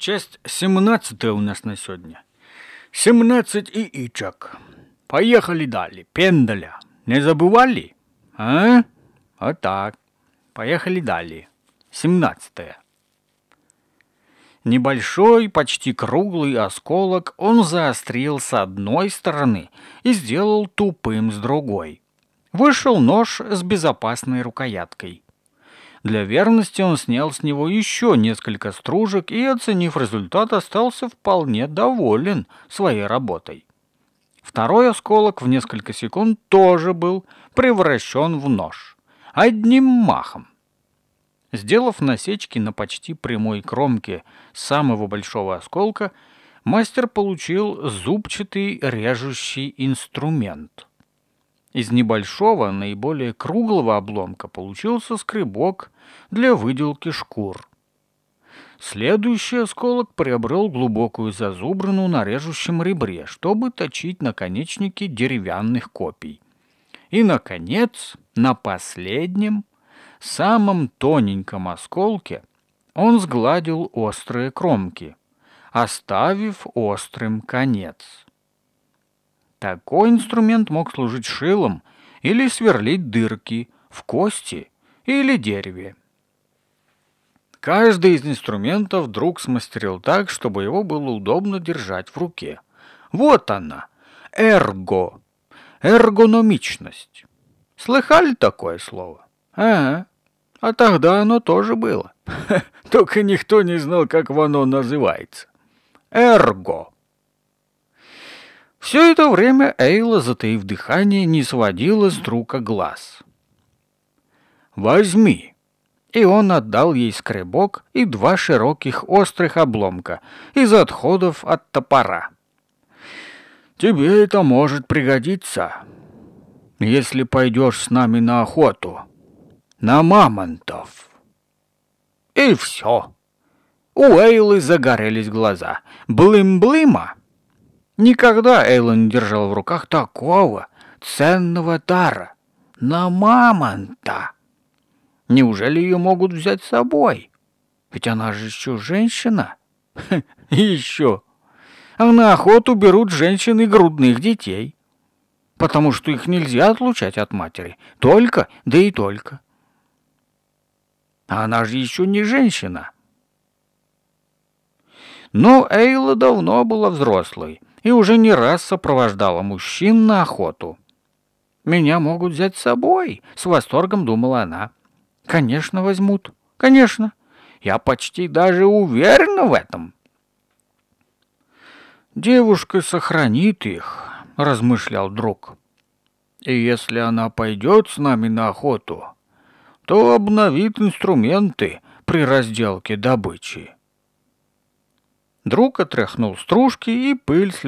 Часть 17 у нас на сегодня. 17 и ичак. Поехали далее. Пендаля. Не забывали. А? так. Поехали далее. 17. -е. Небольшой, почти круглый осколок он заострил с одной стороны и сделал тупым с другой. Вышел нож с безопасной рукояткой. Для верности он снял с него еще несколько стружек и, оценив результат, остался вполне доволен своей работой. Второй осколок в несколько секунд тоже был превращен в нож. Одним махом. Сделав насечки на почти прямой кромке самого большого осколка, мастер получил зубчатый режущий инструмент — из небольшого, наиболее круглого обломка получился скребок для выделки шкур. Следующий осколок приобрел глубокую зазубрину на режущем ребре, чтобы точить наконечники деревянных копий. И, наконец, на последнем, самом тоненьком осколке он сгладил острые кромки, оставив острым конец. Такой инструмент мог служить шилом или сверлить дырки в кости или дереве. Каждый из инструментов друг смастерил так, чтобы его было удобно держать в руке. Вот она, эрго, эргономичность. Слыхали такое слово? Ага, а тогда оно тоже было. Только никто не знал, как оно называется. Эрго. Все это время Эйла, затаив дыхание, не сводила с друга глаз. «Возьми!» И он отдал ей скребок и два широких острых обломка из отходов от топора. «Тебе это может пригодиться, если пойдешь с нами на охоту, на мамонтов». И все. У Эйлы загорелись глаза. Блым-блыма Никогда Эйла не держала в руках такого ценного дара. На мамонта! Неужели ее могут взять с собой? Ведь она же еще женщина. еще. А на охоту берут женщин и грудных детей. Потому что их нельзя отлучать от матери. Только, да и только. А она же еще не женщина. Но Эйла давно была взрослой и уже не раз сопровождала мужчин на охоту. «Меня могут взять с собой», — с восторгом думала она. «Конечно возьмут, конечно. Я почти даже уверена в этом». «Девушка сохранит их», — размышлял друг. «И если она пойдет с нами на охоту, то обновит инструменты при разделке добычи. Друг отряхнул стружки и пыль с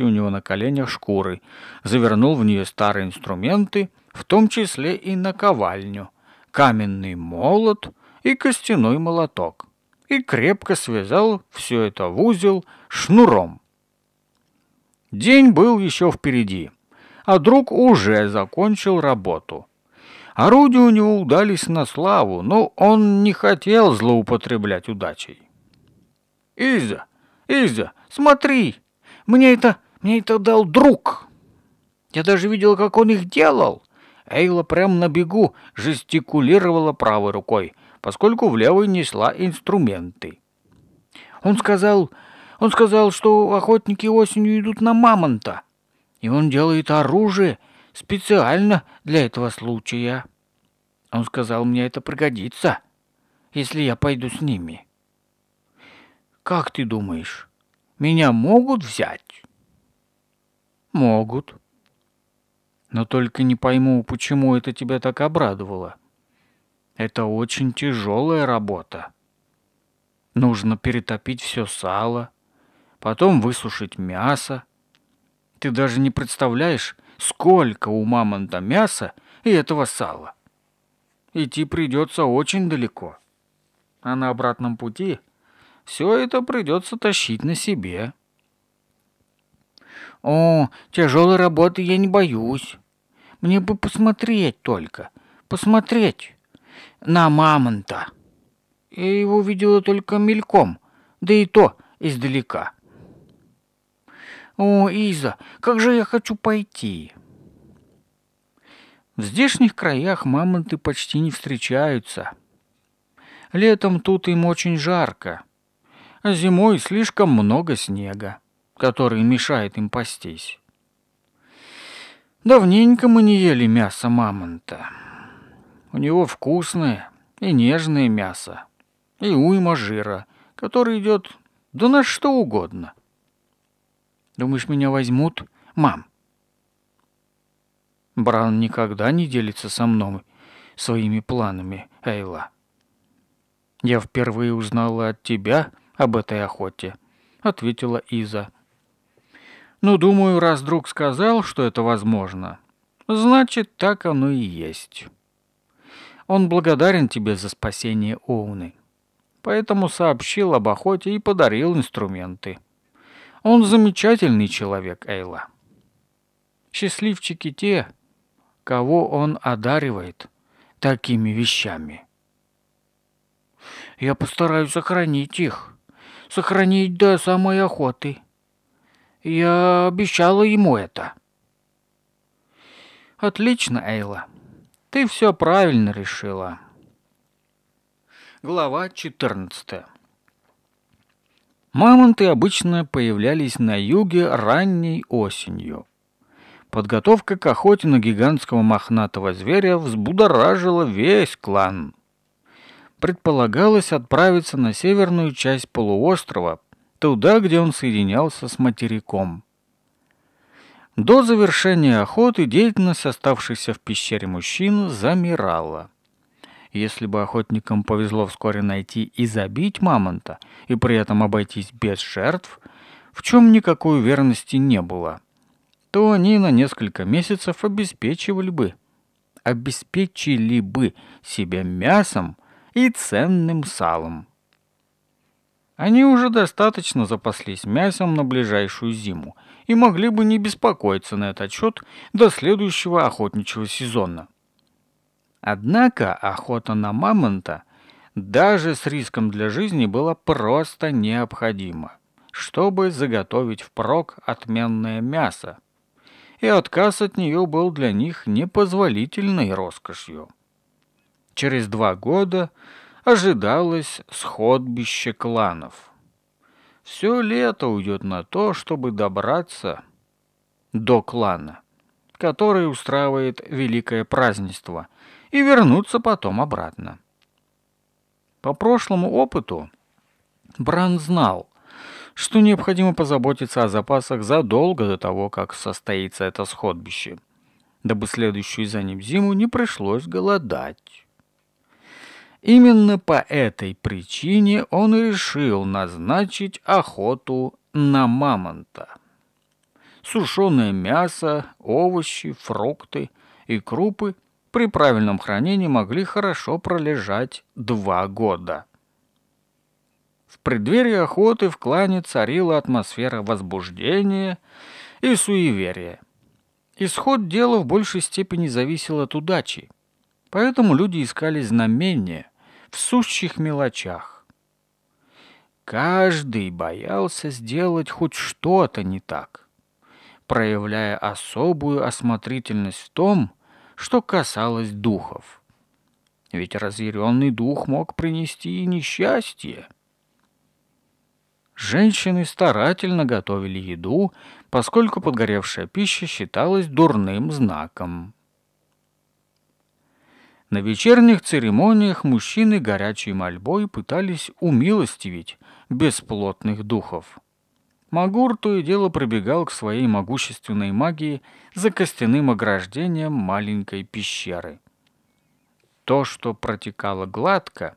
у него на коленях шкуры, завернул в нее старые инструменты, в том числе и наковальню, каменный молот и костяной молоток, и крепко связал все это в узел шнуром. День был еще впереди, а друг уже закончил работу. Орудия у него удались на славу, но он не хотел злоупотреблять удачей. «Изя, Изя, смотри! Мне это... мне это дал друг!» Я даже видела, как он их делал. Эйла прям на бегу жестикулировала правой рукой, поскольку в левой несла инструменты. Он сказал, он сказал, что охотники осенью идут на мамонта, и он делает оружие специально для этого случая. Он сказал, мне это пригодится, если я пойду с ними. Как ты думаешь, меня могут взять? Могут. Но только не пойму, почему это тебя так обрадовало. Это очень тяжелая работа. Нужно перетопить все сало, потом высушить мясо. Ты даже не представляешь, сколько у мамонта мяса и этого сала. Идти придется очень далеко. А на обратном пути все это придется тащить на себе. О, тяжелой работы я не боюсь. Мне бы посмотреть только, посмотреть на мамонта. Я его видела только мельком, да и то издалека. О, Иза, как же я хочу пойти. В здешних краях мамонты почти не встречаются. Летом тут им очень жарко — а зимой слишком много снега, который мешает им пастись. Давненько мы не ели мясо мамонта. У него вкусное и нежное мясо, и уйма жира, который идет да на что угодно. Думаешь, меня возьмут, мам? Бран никогда не делится со мной своими планами, Эйла. Я впервые узнала от тебя — об этой охоте», — ответила Иза. «Ну, думаю, раз друг сказал, что это возможно, значит, так оно и есть. Он благодарен тебе за спасение Оуны, поэтому сообщил об охоте и подарил инструменты. Он замечательный человек, Эйла. Счастливчики те, кого он одаривает такими вещами. Я постараюсь сохранить их, сохранить до самой охоты. Я обещала ему это. Отлично, Эйла. Ты все правильно решила. Глава 14. Мамонты обычно появлялись на юге ранней осенью. Подготовка к охоте на гигантского мохнатого зверя взбудоражила весь клан предполагалось отправиться на северную часть полуострова, туда, где он соединялся с материком. До завершения охоты деятельность оставшихся в пещере мужчин замирала. Если бы охотникам повезло вскоре найти и забить мамонта, и при этом обойтись без жертв, в чем никакой уверенности не было, то они на несколько месяцев обеспечивали бы, обеспечили бы себе мясом – и ценным салом. Они уже достаточно запаслись мясом на ближайшую зиму и могли бы не беспокоиться на этот счет до следующего охотничьего сезона. Однако охота на мамонта даже с риском для жизни была просто необходима, чтобы заготовить впрок отменное мясо, и отказ от нее был для них непозволительной роскошью. Через два года ожидалось сходбище кланов. Все лето уйдет на то, чтобы добраться до клана, который устраивает великое празднество, и вернуться потом обратно. По прошлому опыту Бран знал, что необходимо позаботиться о запасах задолго до того, как состоится это сходбище, дабы следующую за ним зиму не пришлось голодать. Именно по этой причине он решил назначить охоту на мамонта. Сушеное мясо, овощи, фрукты и крупы при правильном хранении могли хорошо пролежать два года. В преддверии охоты в клане царила атмосфера возбуждения и суеверия. Исход дела в большей степени зависел от удачи, поэтому люди искали знамения, в сущих мелочах. Каждый боялся сделать хоть что-то не так, проявляя особую осмотрительность в том, что касалось духов. Ведь разъяренный дух мог принести и несчастье. Женщины старательно готовили еду, поскольку подгоревшая пища считалась дурным знаком. На вечерних церемониях мужчины горячей мольбой пытались умилостивить бесплотных духов. Магур то и дело пробегал к своей могущественной магии за костяным ограждением маленькой пещеры. То, что протекало гладко,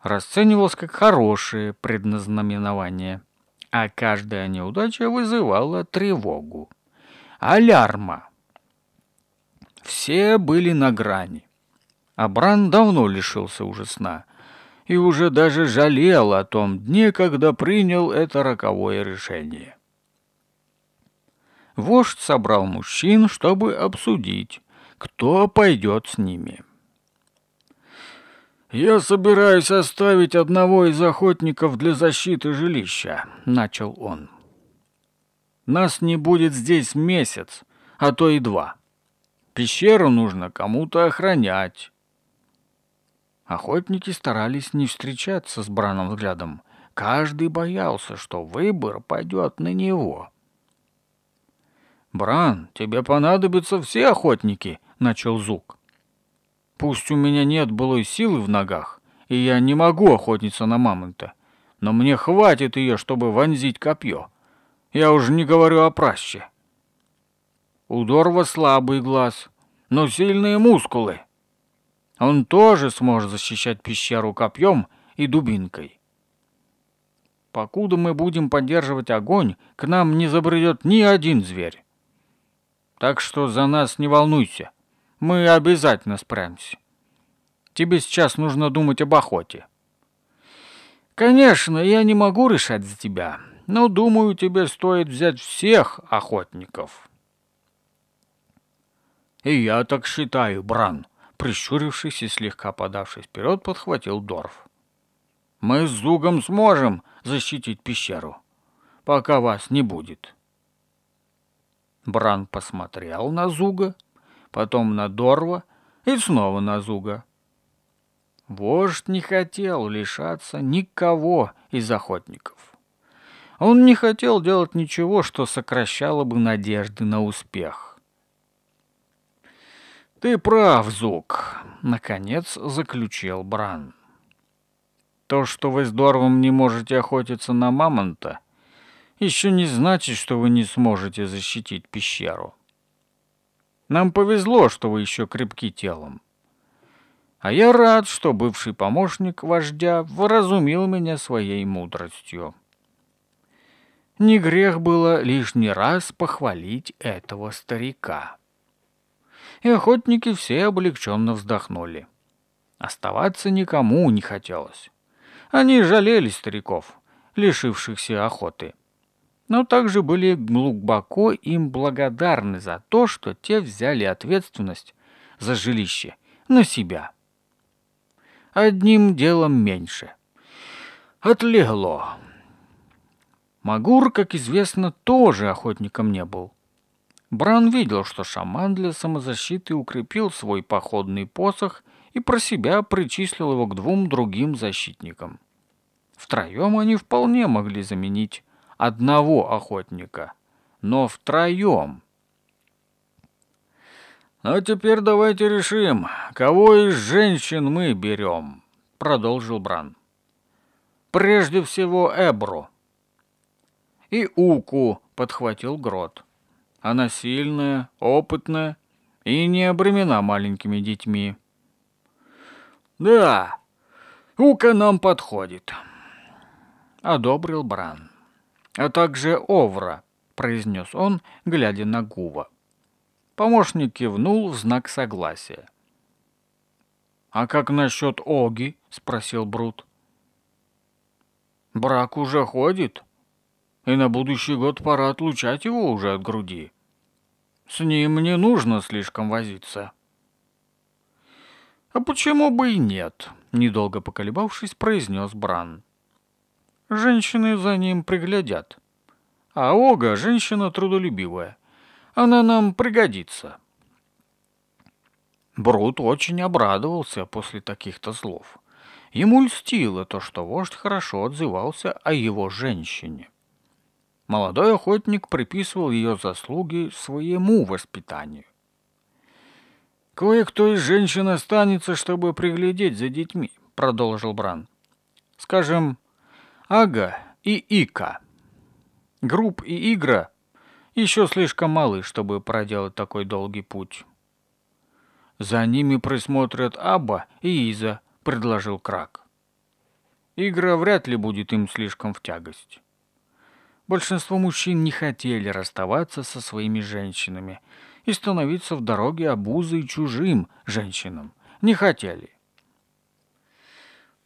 расценивалось как хорошее предназнаменование, а каждая неудача вызывала тревогу. Алярма! Все были на грани. А Бран давно лишился уже сна и уже даже жалел о том дне, когда принял это роковое решение. Вождь собрал мужчин, чтобы обсудить, кто пойдет с ними. «Я собираюсь оставить одного из охотников для защиты жилища», — начал он. «Нас не будет здесь месяц, а то и два. Пещеру нужно кому-то охранять, Охотники старались не встречаться с Браном взглядом. Каждый боялся, что выбор пойдет на него. «Бран, тебе понадобятся все охотники», — начал Зук. «Пусть у меня нет былой силы в ногах, и я не могу охотиться на мамонта, но мне хватит ее, чтобы вонзить копье. Я уже не говорю о праще». У Дорва слабый глаз, но сильные мускулы. Он тоже сможет защищать пещеру копьем и дубинкой. Покуда мы будем поддерживать огонь, к нам не забредет ни один зверь. Так что за нас не волнуйся, мы обязательно справимся. Тебе сейчас нужно думать об охоте. Конечно, я не могу решать за тебя, но думаю, тебе стоит взять всех охотников. И я так считаю, Бран, — прищурившись и слегка подавшись вперед, подхватил Дорф. «Мы с Зугом сможем защитить пещеру, пока вас не будет». Бран посмотрел на Зуга, потом на Дорва и снова на Зуга. Вождь не хотел лишаться никого из охотников. Он не хотел делать ничего, что сокращало бы надежды на успех. «Ты прав, Зук», — наконец заключил Бран. «То, что вы с Дуарвом не можете охотиться на мамонта, еще не значит, что вы не сможете защитить пещеру. Нам повезло, что вы еще крепки телом. А я рад, что бывший помощник вождя выразумил меня своей мудростью. Не грех было лишний раз похвалить этого старика и охотники все облегченно вздохнули. Оставаться никому не хотелось. Они жалели стариков, лишившихся охоты. Но также были глубоко им благодарны за то, что те взяли ответственность за жилище на себя. Одним делом меньше. Отлегло. Магур, как известно, тоже охотником не был. Бран видел, что шаман для самозащиты укрепил свой походный посох и про себя причислил его к двум другим защитникам. Втроем они вполне могли заменить одного охотника, но втроем. «А «Ну, теперь давайте решим, кого из женщин мы берем», — продолжил Бран. «Прежде всего Эбру». «И Уку», — подхватил Грот. Она сильная, опытная и не обремена маленькими детьми. «Да, ука нам подходит», — одобрил Бран. «А также Овра», — произнес он, глядя на Гува. Помощник кивнул в знак согласия. «А как насчет Оги?» — спросил Брут. «Брак уже ходит, и на будущий год пора отлучать его уже от груди», с ним не нужно слишком возиться. А почему бы и нет? Недолго поколебавшись, произнес Бран. Женщины за ним приглядят. А Ога женщина трудолюбивая. Она нам пригодится. Брут очень обрадовался после таких-то слов. Ему льстило то, что вождь хорошо отзывался о его женщине. Молодой охотник приписывал ее заслуги своему воспитанию. «Кое-кто из женщин останется, чтобы приглядеть за детьми», — продолжил Бран. «Скажем, Ага и Ика. Групп и Игра еще слишком малы, чтобы проделать такой долгий путь». «За ними присмотрят Аба и Иза», — предложил Крак. «Игра вряд ли будет им слишком в тягость». Большинство мужчин не хотели расставаться со своими женщинами и становиться в дороге обузой чужим женщинам. Не хотели.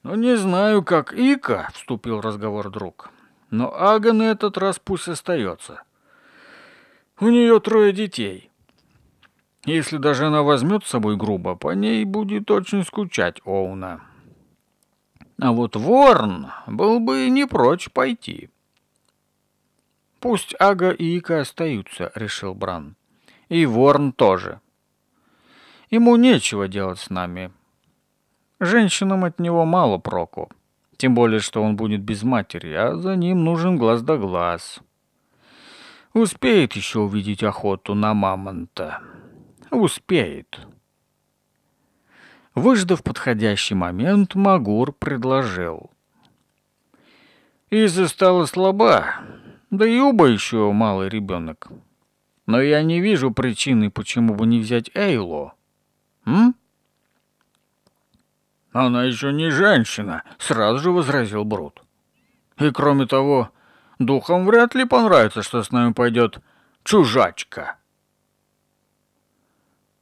«Ну, не знаю, как Ика», — вступил в разговор друг. «Но Ага на этот раз пусть остается. У нее трое детей. Если даже она возьмет с собой грубо, по ней будет очень скучать Оуна. А вот Ворн был бы не прочь пойти. «Пусть Ага и Ика остаются», — решил Бран. «И Ворн тоже. Ему нечего делать с нами. Женщинам от него мало проку. Тем более, что он будет без матери, а за ним нужен глаз да глаз. Успеет еще увидеть охоту на мамонта. Успеет». Выждав подходящий момент, Магур предложил. Иза стала слаба, да юба еще малый ребенок. Но я не вижу причины, почему бы не взять Эйло. М? Она еще не женщина, сразу же возразил Брут. И кроме того, духом вряд ли понравится, что с нами пойдет чужачка.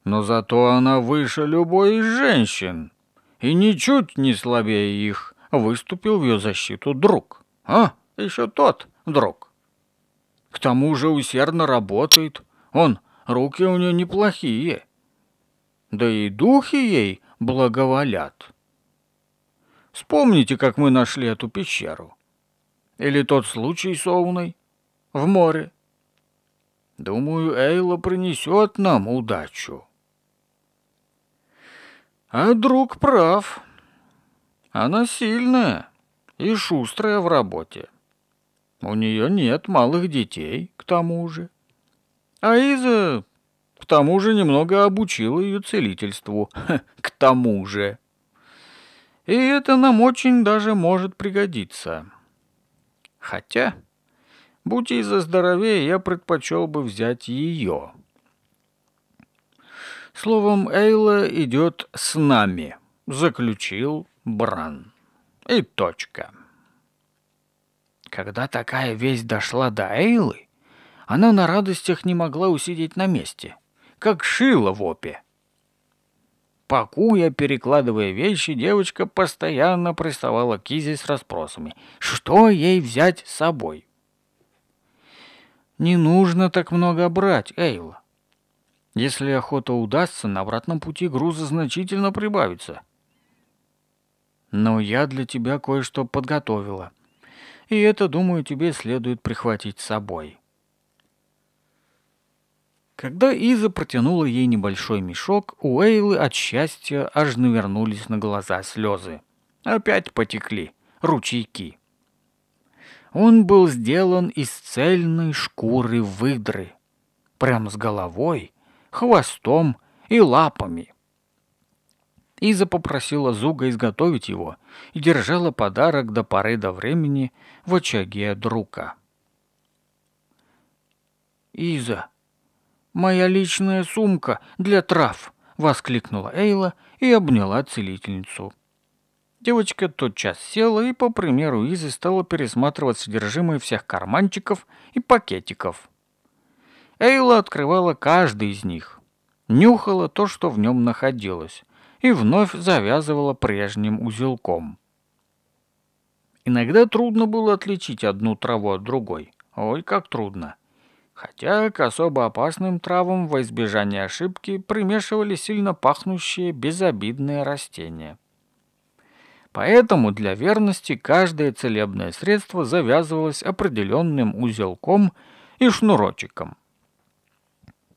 Но зато она выше любой из женщин. И ничуть не слабее их выступил в ее защиту друг. А, еще тот друг. К тому же усердно работает. Он, руки у нее неплохие. Да и духи ей благоволят. Вспомните, как мы нашли эту пещеру. Или тот случай с Оуной в море. Думаю, Эйла принесет нам удачу. А друг прав. Она сильная и шустрая в работе. У нее нет малых детей, к тому же. А Иза, к тому же, немного обучила ее целительству. К тому же. И это нам очень даже может пригодиться. Хотя, будь Иза здоровее, я предпочел бы взять ее. Словом, Эйла идет с нами, заключил Бран. И точка. Когда такая весть дошла до Эйлы, она на радостях не могла усидеть на месте, как шила в опе. Пакуя, перекладывая вещи, девочка постоянно приставала к Изи с расспросами, что ей взять с собой. «Не нужно так много брать, Эйла. Если охота удастся, на обратном пути груза значительно прибавится. Но я для тебя кое-что подготовила», и это, думаю, тебе следует прихватить с собой. Когда Иза протянула ей небольшой мешок, у Эйлы от счастья аж навернулись на глаза слезы. Опять потекли ручейки. Он был сделан из цельной шкуры выдры, прям с головой, хвостом и лапами. Иза попросила Зуга изготовить его и держала подарок до поры до времени в очаге друга. «Иза, моя личная сумка для трав!» — воскликнула Эйла и обняла целительницу. Девочка тотчас села и, по примеру Изы, стала пересматривать содержимое всех карманчиков и пакетиков. Эйла открывала каждый из них, нюхала то, что в нем находилось, и вновь завязывала прежним узелком. Иногда трудно было отличить одну траву от другой. Ой, как трудно. Хотя к особо опасным травам во избежание ошибки примешивали сильно пахнущие безобидные растения. Поэтому для верности каждое целебное средство завязывалось определенным узелком и шнурочком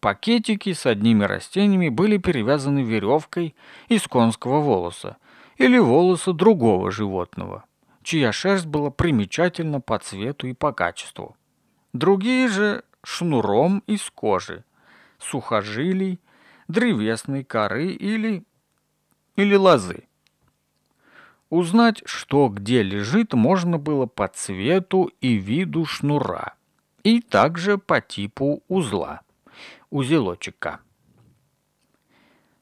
пакетики с одними растениями были перевязаны веревкой из конского волоса или волоса другого животного, чья шерсть была примечательна по цвету и по качеству. Другие же шнуром из кожи, сухожилий, древесной коры или, или лозы. Узнать, что где лежит, можно было по цвету и виду шнура, и также по типу узла узелочка.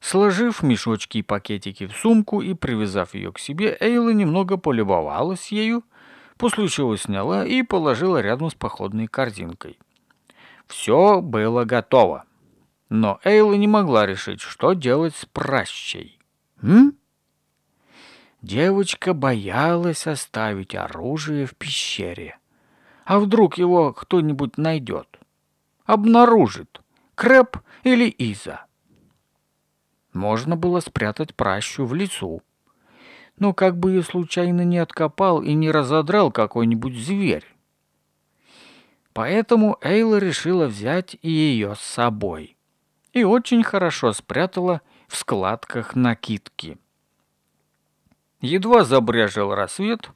Сложив мешочки и пакетики в сумку и привязав ее к себе, Эйла немного полюбовалась ею, после чего сняла и положила рядом с походной корзинкой. Все было готово. Но Эйла не могла решить, что делать с пращей. М? Девочка боялась оставить оружие в пещере. А вдруг его кто-нибудь найдет? Обнаружит. Крэп или Иза. Можно было спрятать пращу в лесу. Но как бы ее случайно не откопал и не разодрал какой-нибудь зверь. Поэтому Эйла решила взять и ее с собой. И очень хорошо спрятала в складках накидки. Едва забрежил рассвет,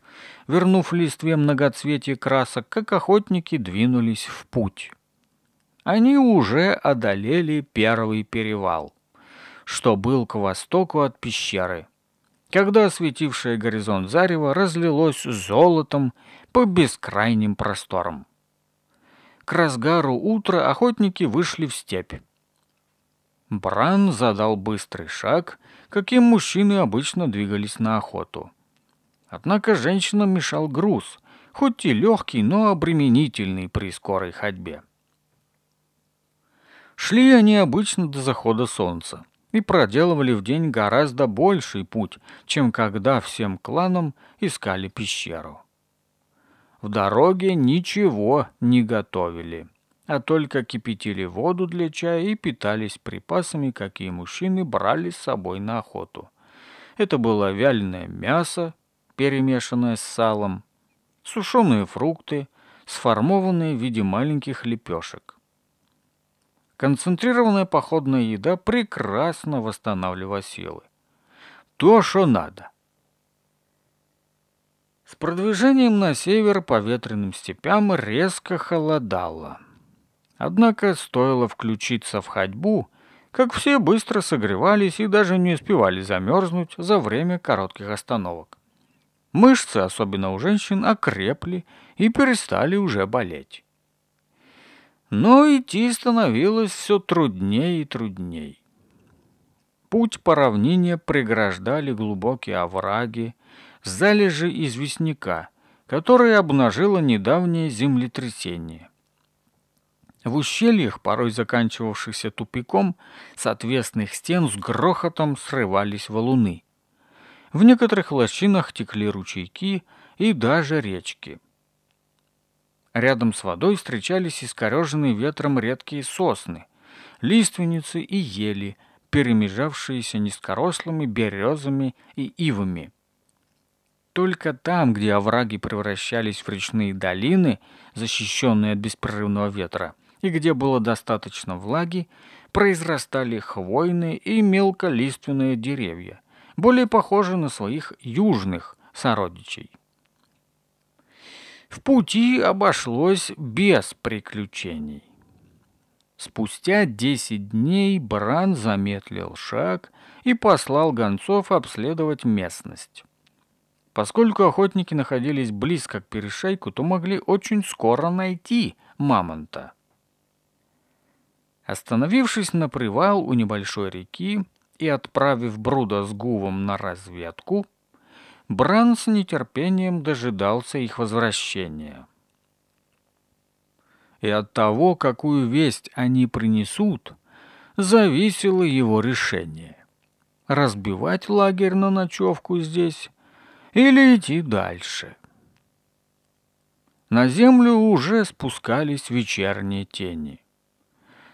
вернув листве многоцветие красок, как охотники двинулись в путь они уже одолели первый перевал, что был к востоку от пещеры, когда осветившее горизонт зарево разлилось золотом по бескрайним просторам. К разгару утра охотники вышли в степь. Бран задал быстрый шаг, каким мужчины обычно двигались на охоту. Однако женщинам мешал груз, хоть и легкий, но обременительный при скорой ходьбе. Шли они обычно до захода солнца и проделывали в день гораздо больший путь, чем когда всем кланам искали пещеру. В дороге ничего не готовили, а только кипятили воду для чая и питались припасами, какие мужчины брали с собой на охоту. Это было вяленое мясо, перемешанное с салом, сушеные фрукты, сформованные в виде маленьких лепешек Концентрированная походная еда прекрасно восстанавливала силы. То, что надо. С продвижением на север по ветреным степям резко холодало. Однако стоило включиться в ходьбу, как все быстро согревались и даже не успевали замерзнуть за время коротких остановок. Мышцы, особенно у женщин, окрепли и перестали уже болеть но идти становилось все труднее и трудней. Путь по равнине преграждали глубокие овраги, залежи известняка, которые обнажило недавнее землетрясение. В ущельях, порой заканчивавшихся тупиком, с отвесных стен с грохотом срывались валуны. В некоторых лощинах текли ручейки и даже речки – Рядом с водой встречались искореженные ветром редкие сосны, лиственницы и ели, перемежавшиеся низкорослыми березами и ивами. Только там, где овраги превращались в речные долины, защищенные от беспрерывного ветра, и где было достаточно влаги, произрастали хвойные и мелколиственные деревья, более похожие на своих южных сородичей. В пути обошлось без приключений. Спустя десять дней Бран замедлил шаг и послал гонцов обследовать местность. Поскольку охотники находились близко к перешейку, то могли очень скоро найти мамонта. Остановившись на привал у небольшой реки и отправив Бруда с Гувом на разведку, Бран с нетерпением дожидался их возвращения. И от того, какую весть они принесут, зависело его решение. Разбивать лагерь на ночевку здесь или идти дальше. На землю уже спускались вечерние тени.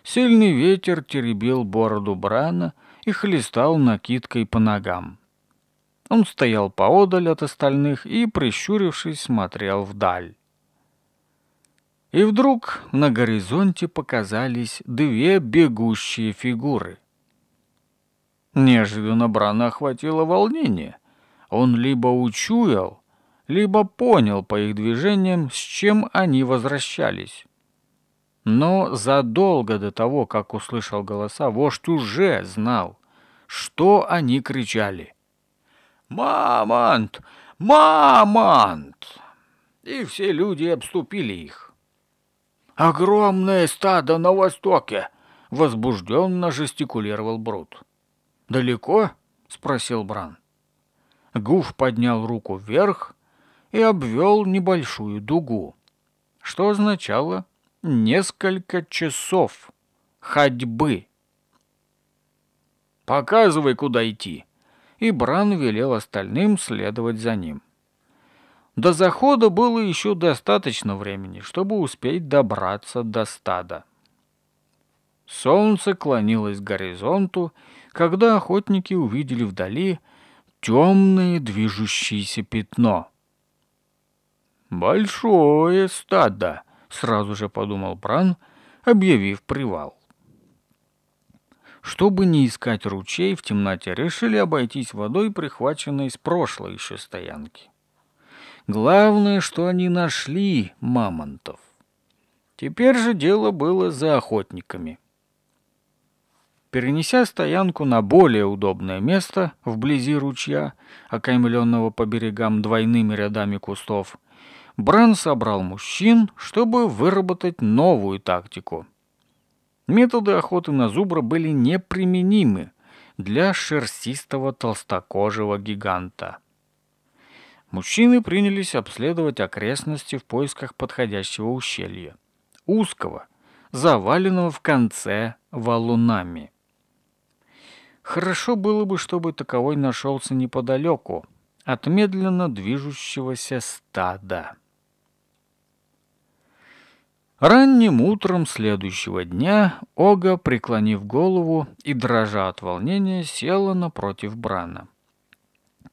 Сильный ветер теребил бороду Брана и хлестал накидкой по ногам. Он стоял поодаль от остальных и, прищурившись, смотрел вдаль. И вдруг на горизонте показались две бегущие фигуры. Неожиданно Брана охватило волнение. Он либо учуял, либо понял по их движениям, с чем они возвращались. Но задолго до того, как услышал голоса, вождь уже знал, что они кричали — «Мамонт! Мамонт!» И все люди обступили их. «Огромное стадо на востоке!» — возбужденно жестикулировал Брут. «Далеко?» — спросил Бран. Гуф поднял руку вверх и обвел небольшую дугу, что означало несколько часов ходьбы. «Показывай, куда идти!» и Бран велел остальным следовать за ним. До захода было еще достаточно времени, чтобы успеть добраться до стада. Солнце клонилось к горизонту, когда охотники увидели вдали темное движущееся пятно. «Большое стадо!» — сразу же подумал Бран, объявив привал. Чтобы не искать ручей в темноте, решили обойтись водой, прихваченной с прошлой еще стоянки. Главное, что они нашли мамонтов. Теперь же дело было за охотниками. Перенеся стоянку на более удобное место, вблизи ручья, окаймленного по берегам двойными рядами кустов, Бран собрал мужчин, чтобы выработать новую тактику — Методы охоты на зубра были неприменимы для шерстистого толстокожего гиганта. Мужчины принялись обследовать окрестности в поисках подходящего ущелья, узкого, заваленного в конце валунами. Хорошо было бы, чтобы таковой нашелся неподалеку от медленно движущегося стада. Ранним утром следующего дня Ога, преклонив голову и дрожа от волнения, села напротив Брана.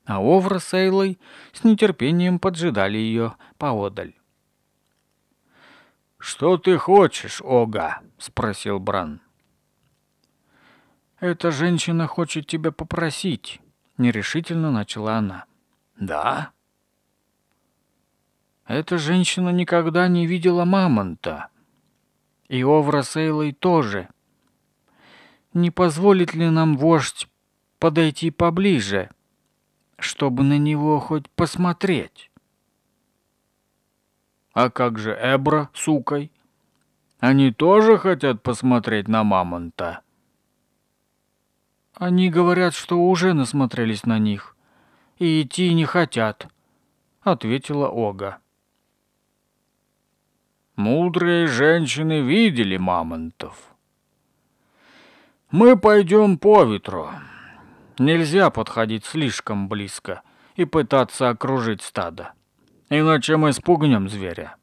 А Овра с Эйлой с нетерпением поджидали ее поодаль. «Что ты хочешь, Ога?» — спросил Бран. «Эта женщина хочет тебя попросить», — нерешительно начала она. «Да?» Эта женщина никогда не видела мамонта. И Овра Сейлой тоже. Не позволит ли нам вождь подойти поближе, чтобы на него хоть посмотреть? А как же Эбра с Они тоже хотят посмотреть на мамонта? Они говорят, что уже насмотрелись на них и идти не хотят, ответила Ога. Мудрые женщины видели мамонтов. Мы пойдем по ветру. Нельзя подходить слишком близко и пытаться окружить стадо. Иначе мы спугнем зверя.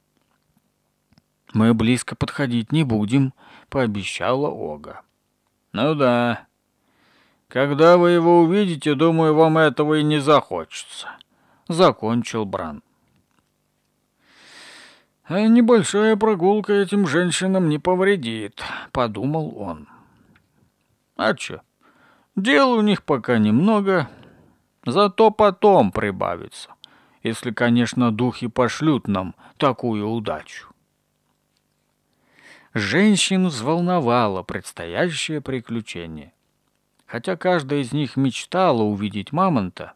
Мы близко подходить не будем, пообещала Ога. Ну да. Когда вы его увидите, думаю, вам этого и не захочется, закончил Бран. А «Небольшая прогулка этим женщинам не повредит», — подумал он. «А чё? Дел у них пока немного, зато потом прибавится, если, конечно, духи пошлют нам такую удачу». Женщин взволновало предстоящее приключение. Хотя каждая из них мечтала увидеть мамонта,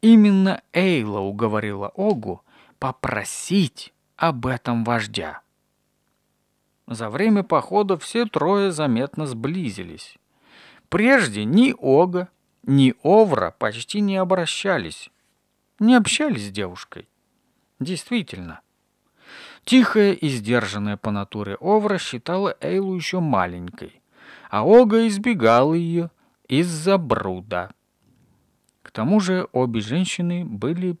именно Эйла уговорила Огу попросить об этом вождя. За время похода все трое заметно сблизились. Прежде ни Ога, ни Овра почти не обращались, не общались с девушкой. Действительно, тихая и сдержанная по натуре Овра считала Эйлу еще маленькой, а Ога избегал ее из-за бруда. К тому же обе женщины были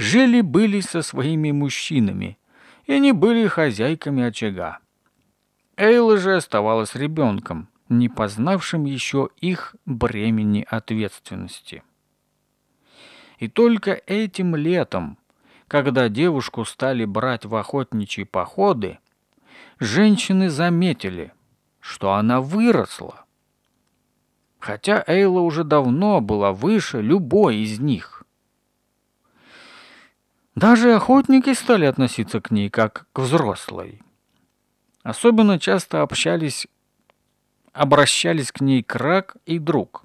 жили-были со своими мужчинами, и они были хозяйками очага. Эйла же оставалась ребенком, не познавшим еще их бремени ответственности. И только этим летом, когда девушку стали брать в охотничьи походы, женщины заметили, что она выросла. Хотя Эйла уже давно была выше любой из них. Даже охотники стали относиться к ней как к взрослой. Особенно часто общались, обращались к ней крак и друг,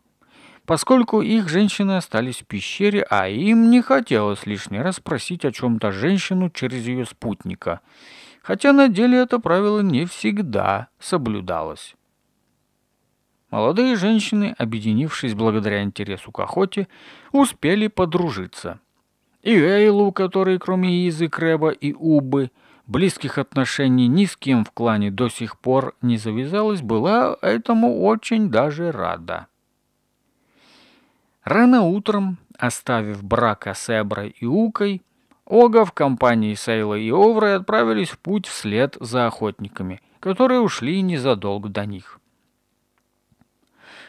поскольку их женщины остались в пещере, а им не хотелось лишний раз спросить о чем-то женщину через ее спутника, хотя на деле это правило не всегда соблюдалось. Молодые женщины, объединившись благодаря интересу к охоте, успели подружиться – и Эйлу, который кроме Изы, Крэба и Убы близких отношений ни с кем в клане до сих пор не завязалась, была этому очень даже рада. Рано утром, оставив брака с Эброй и Укой, Ога в компании Сейла и Овры отправились в путь вслед за охотниками, которые ушли незадолго до них.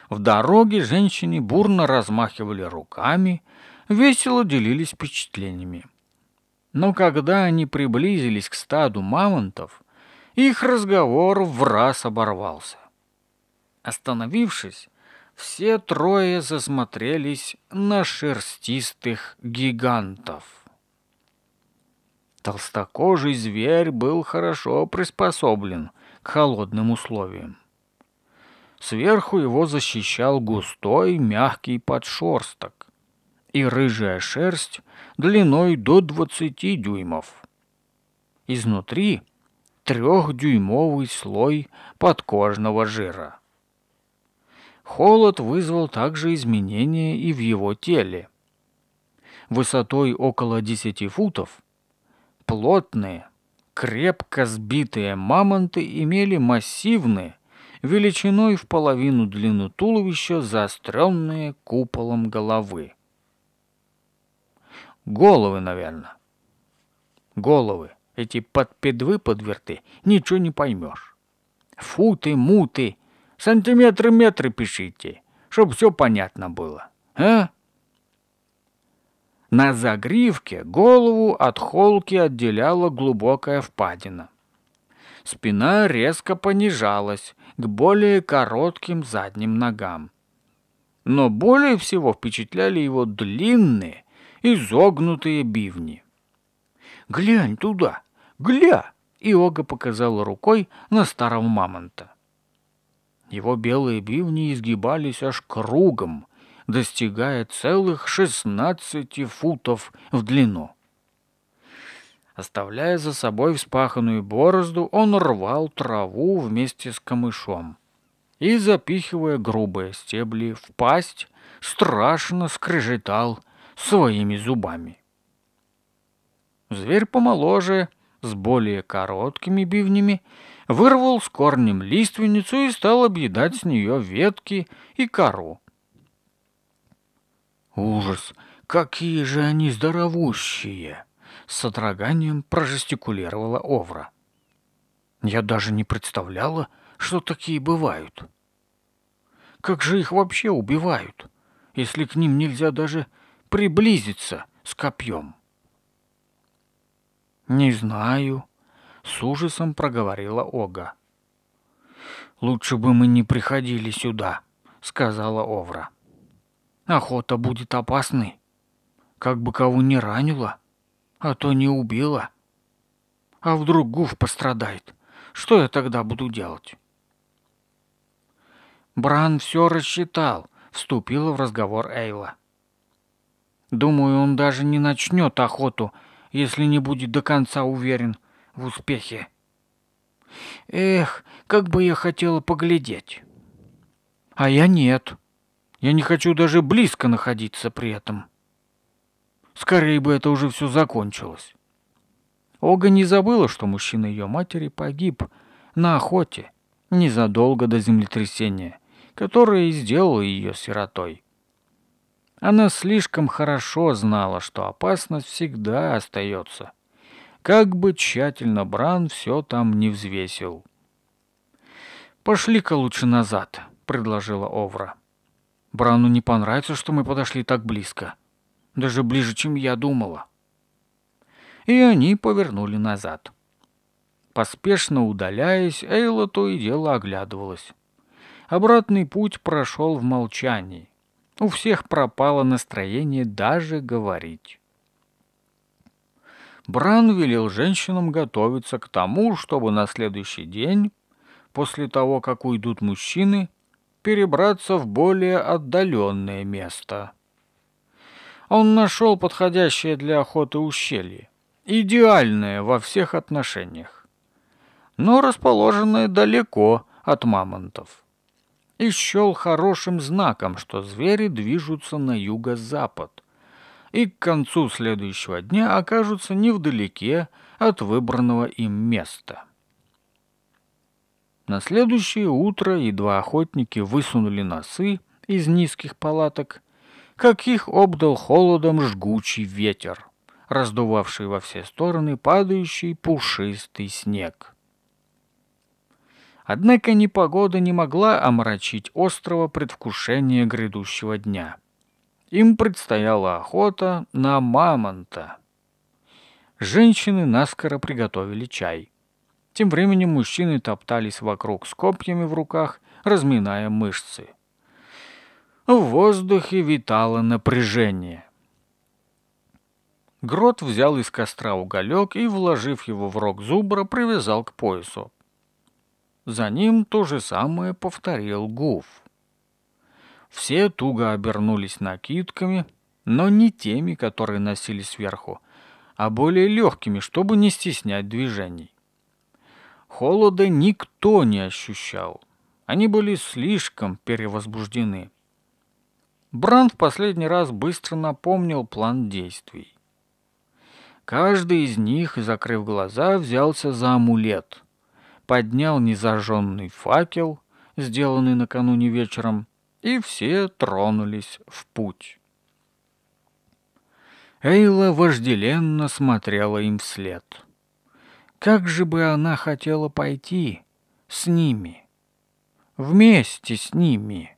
В дороге женщины бурно размахивали руками, весело делились впечатлениями. Но когда они приблизились к стаду мамонтов, их разговор в раз оборвался. Остановившись, все трое засмотрелись на шерстистых гигантов. Толстокожий зверь был хорошо приспособлен к холодным условиям. Сверху его защищал густой мягкий подшерсток, и рыжая шерсть длиной до 20 дюймов. Изнутри трехдюймовый слой подкожного жира. Холод вызвал также изменения и в его теле. Высотой около 10 футов плотные, крепко сбитые мамонты имели массивные, величиной в половину длину туловища заостренные куполом головы. Головы, наверное. Головы. Эти подпедвы подверты, ничего не поймешь. Футы, муты, сантиметры, метры пишите, чтоб все понятно было. А? На загривке голову от холки отделяла глубокая впадина. Спина резко понижалась к более коротким задним ногам. Но более всего впечатляли его длинные, изогнутые бивни. «Глянь туда! Гля!» Иога показала рукой на старого мамонта. Его белые бивни изгибались аж кругом, достигая целых шестнадцати футов в длину. Оставляя за собой вспаханную борозду, он рвал траву вместе с камышом и, запихивая грубые стебли в пасть, страшно скрежетал своими зубами. Зверь помоложе, с более короткими бивнями, вырвал с корнем лиственницу и стал объедать с нее ветки и кору. «Ужас! Какие же они здоровущие!» — с содроганием прожестикулировала Овра. «Я даже не представляла, что такие бывают. Как же их вообще убивают, если к ним нельзя даже приблизиться с копьем? «Не знаю», — с ужасом проговорила Ога. «Лучше бы мы не приходили сюда», — сказала Овра. «Охота будет опасной. Как бы кого не ранила, а то не убила. А вдруг Гуф пострадает? Что я тогда буду делать?» Бран все рассчитал, вступила в разговор Эйла. Думаю, он даже не начнет охоту, если не будет до конца уверен в успехе. Эх, как бы я хотела поглядеть. А я нет. Я не хочу даже близко находиться при этом. Скорее бы это уже все закончилось. Ога не забыла, что мужчина ее матери погиб на охоте незадолго до землетрясения, которое и сделало ее сиротой. Она слишком хорошо знала, что опасность всегда остается. Как бы тщательно Бран все там не взвесил. «Пошли-ка лучше назад», — предложила Овра. «Брану не понравится, что мы подошли так близко. Даже ближе, чем я думала». И они повернули назад. Поспешно удаляясь, Эйла то и дело оглядывалась. Обратный путь прошел в молчании. У всех пропало настроение даже говорить. Бран велел женщинам готовиться к тому, чтобы на следующий день, после того, как уйдут мужчины, перебраться в более отдаленное место. Он нашел подходящее для охоты ущелье, идеальное во всех отношениях, но расположенное далеко от мамонтов и счел хорошим знаком, что звери движутся на юго-запад и к концу следующего дня окажутся невдалеке от выбранного им места. На следующее утро едва охотники высунули носы из низких палаток, как их обдал холодом жгучий ветер, раздувавший во все стороны падающий пушистый снег. Однако непогода не могла омрачить острого предвкушения грядущего дня. Им предстояла охота на мамонта. Женщины наскоро приготовили чай. Тем временем мужчины топтались вокруг с копьями в руках, разминая мышцы. В воздухе витало напряжение. Грот взял из костра уголек и, вложив его в рог зубра, привязал к поясу. За ним то же самое повторил Гуф. Все туго обернулись накидками, но не теми, которые носили сверху, а более легкими, чтобы не стеснять движений. Холода никто не ощущал. Они были слишком перевозбуждены. Бранд в последний раз быстро напомнил план действий. Каждый из них, закрыв глаза, взялся за амулет — поднял незажженный факел, сделанный накануне вечером, и все тронулись в путь. Эйла вожделенно смотрела им вслед. Как же бы она хотела пойти с ними, вместе с ними.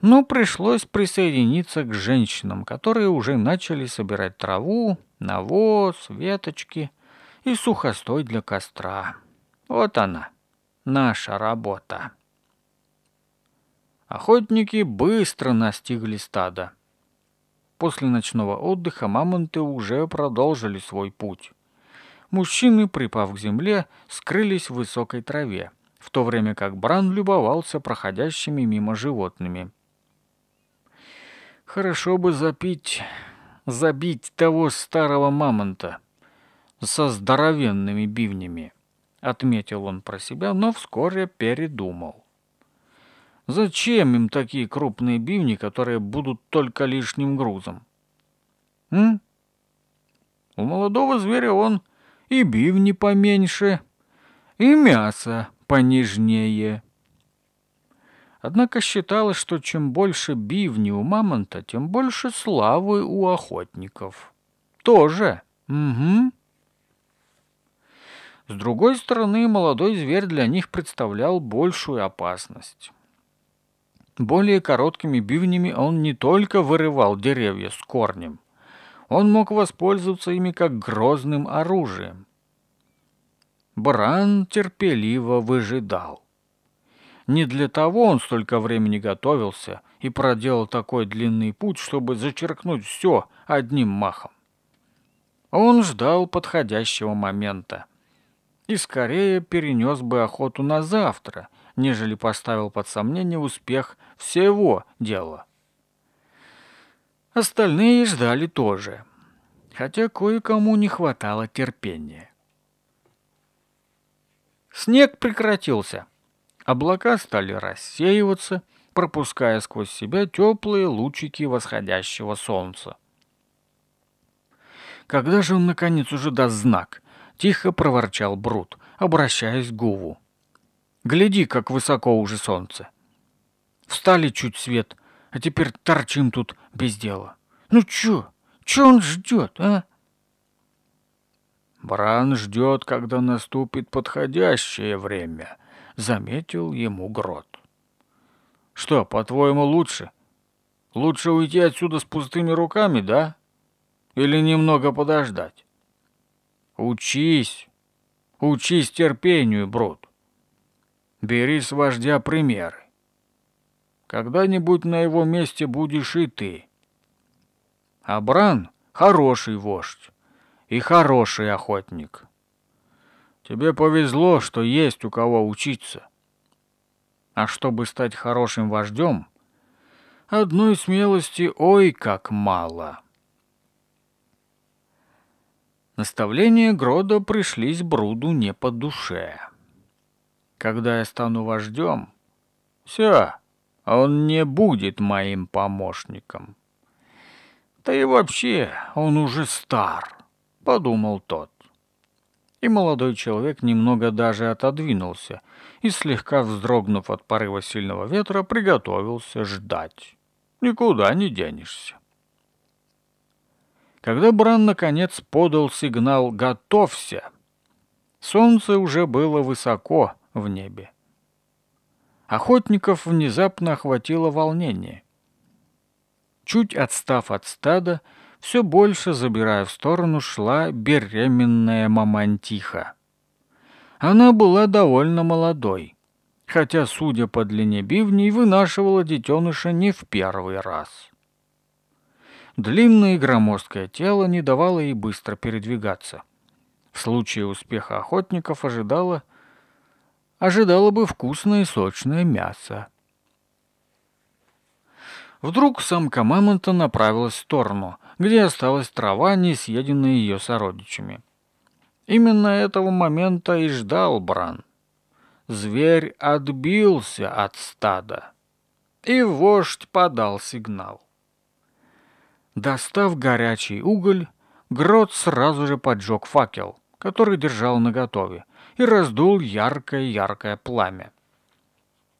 Но пришлось присоединиться к женщинам, которые уже начали собирать траву, навоз, веточки и сухостой для костра. Вот она, наша работа. Охотники быстро настигли стадо. После ночного отдыха мамонты уже продолжили свой путь. Мужчины, припав к земле, скрылись в высокой траве, в то время как Бран любовался проходящими мимо животными. «Хорошо бы запить, забить того старого мамонта», со здоровенными бивнями, отметил он про себя, но вскоре передумал. Зачем им такие крупные бивни, которые будут только лишним грузом? М? У молодого зверя он и бивни поменьше, и мясо понежнее. Однако считалось, что чем больше бивни у мамонта, тем больше славы у охотников. Тоже. Угу. С другой стороны, молодой зверь для них представлял большую опасность. Более короткими бивнями он не только вырывал деревья с корнем, он мог воспользоваться ими как грозным оружием. Бран терпеливо выжидал. Не для того он столько времени готовился и проделал такой длинный путь, чтобы зачеркнуть все одним махом. Он ждал подходящего момента и скорее перенес бы охоту на завтра, нежели поставил под сомнение успех всего дела. Остальные ждали тоже, хотя кое-кому не хватало терпения. Снег прекратился. Облака стали рассеиваться, пропуская сквозь себя теплые лучики восходящего солнца. Когда же он наконец уже даст знак? — тихо проворчал Брут, обращаясь к Гуву. «Гляди, как высоко уже солнце. Встали чуть свет, а теперь торчим тут без дела. Ну чё? Чё он ждёт, а?» «Бран ждёт, когда наступит подходящее время», — заметил ему Грот. «Что, по-твоему, лучше? Лучше уйти отсюда с пустыми руками, да? Или немного подождать?» Учись. Учись терпению, Брут. Бери с вождя примеры. Когда-нибудь на его месте будешь и ты. Абран — хороший вождь и хороший охотник. Тебе повезло, что есть у кого учиться. А чтобы стать хорошим вождем, одной смелости ой как мало». Наставления Грода пришлись Бруду не по душе. «Когда я стану вождем, все, он не будет моим помощником». «Да и вообще, он уже стар», — подумал тот. И молодой человек немного даже отодвинулся и, слегка вздрогнув от порыва сильного ветра, приготовился ждать. «Никуда не денешься». Когда Бран наконец подал сигнал «Готовься!», солнце уже было высоко в небе. Охотников внезапно охватило волнение. Чуть отстав от стада, все больше забирая в сторону, шла беременная мамантиха. Она была довольно молодой, хотя, судя по длине бивней, вынашивала детеныша не в первый раз. Длинное и громоздкое тело не давало ей быстро передвигаться. В случае успеха охотников ожидало... Ожидало бы вкусное и сочное мясо. Вдруг самка мамонта направилась в сторону, где осталась трава, не съеденная ее сородичами. Именно этого момента и ждал Бран. Зверь отбился от стада, и вождь подал сигнал. Достав горячий уголь, Грот сразу же поджег факел, который держал наготове, и раздул яркое-яркое пламя.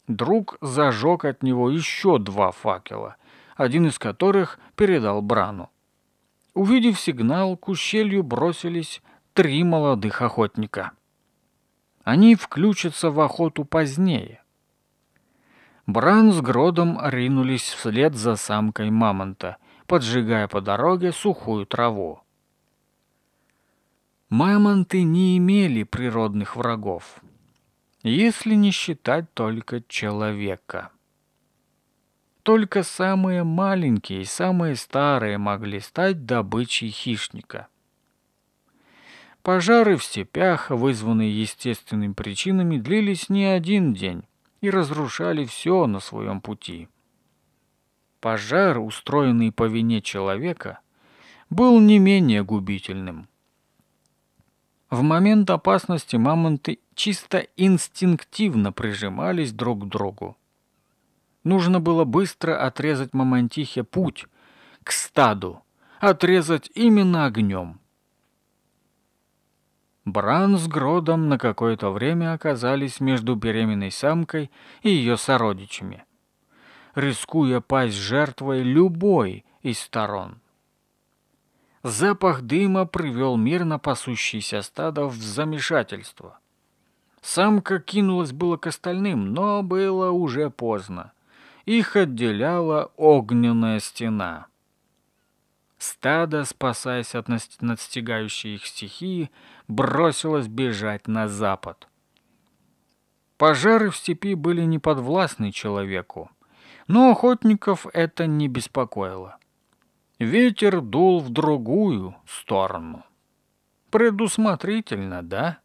Друг зажег от него еще два факела, один из которых передал Брану. Увидев сигнал, к ущелью бросились три молодых охотника. Они включатся в охоту позднее. Бран с Гродом ринулись вслед за самкой мамонта — поджигая по дороге сухую траву. Мамонты не имели природных врагов, если не считать только человека. Только самые маленькие и самые старые могли стать добычей хищника. Пожары в степях, вызванные естественными причинами, длились не один день и разрушали все на своем пути. Пожар, устроенный по вине человека, был не менее губительным. В момент опасности мамонты чисто инстинктивно прижимались друг к другу. Нужно было быстро отрезать мамонтихе путь к стаду, отрезать именно огнем. Бран с Гродом на какое-то время оказались между беременной самкой и ее сородичами рискуя пасть жертвой любой из сторон. Запах дыма привел мирно пасущийся стадо в замешательство. Самка кинулась было к остальным, но было уже поздно. Их отделяла огненная стена. Стадо, спасаясь от настигающей их стихии, бросилось бежать на запад. Пожары в степи были неподвластны человеку но охотников это не беспокоило. Ветер дул в другую сторону. Предусмотрительно, да?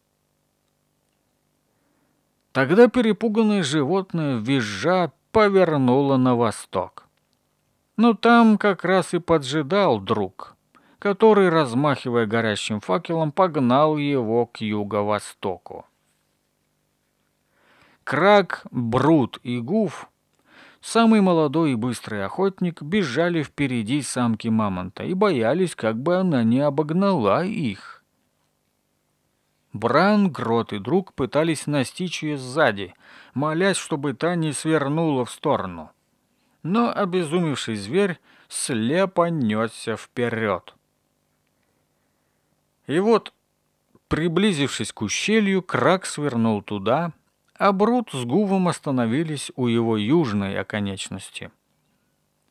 Тогда перепуганное животное визжа повернуло на восток. Но там как раз и поджидал друг, который, размахивая горящим факелом, погнал его к юго-востоку. Крак, Брут и Гуф Самый молодой и быстрый охотник бежали впереди самки мамонта и боялись, как бы она не обогнала их. Бран, Грот и друг пытались настичь ее сзади, молясь, чтобы та не свернула в сторону. Но обезумевший зверь слепо несся вперед. И вот, приблизившись к ущелью, Крак свернул туда, а Брут с Гувом остановились у его южной оконечности.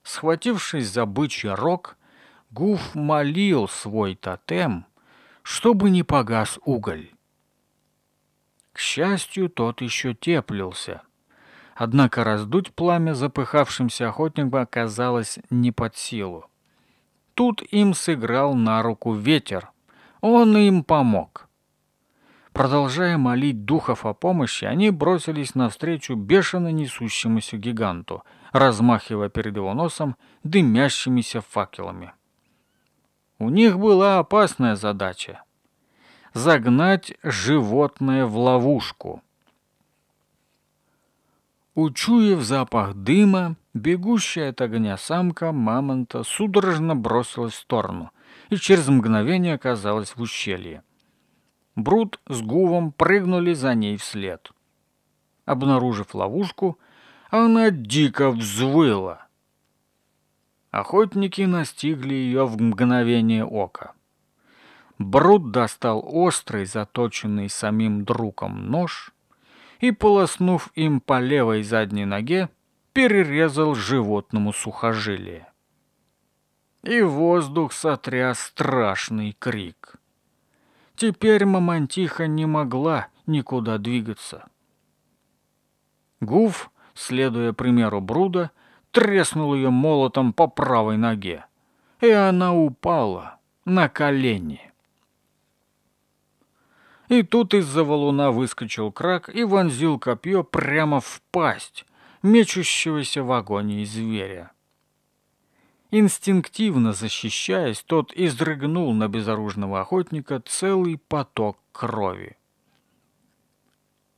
Схватившись за бычий рог, Гуф молил свой тотем, чтобы не погас уголь. К счастью, тот еще теплился. Однако раздуть пламя запыхавшимся охотникам оказалось не под силу. Тут им сыграл на руку ветер. Он им помог. Продолжая молить духов о помощи, они бросились навстречу бешено несущемуся гиганту, размахивая перед его носом дымящимися факелами. У них была опасная задача – загнать животное в ловушку. Учуяв запах дыма, бегущая от огня самка мамонта судорожно бросилась в сторону и через мгновение оказалась в ущелье. Брут с Гувом прыгнули за ней вслед. Обнаружив ловушку, она дико взвыла. Охотники настигли ее в мгновение ока. Брут достал острый, заточенный самим другом нож и, полоснув им по левой задней ноге, перерезал животному сухожилие. И воздух сотряс страшный крик. Теперь Мамонтиха не могла никуда двигаться. Гуф, следуя примеру Бруда, треснул ее молотом по правой ноге, и она упала на колени. И тут из-за валуна выскочил крак и вонзил копье прямо в пасть мечущегося в агонии зверя. Инстинктивно защищаясь, тот изрыгнул на безоружного охотника целый поток крови.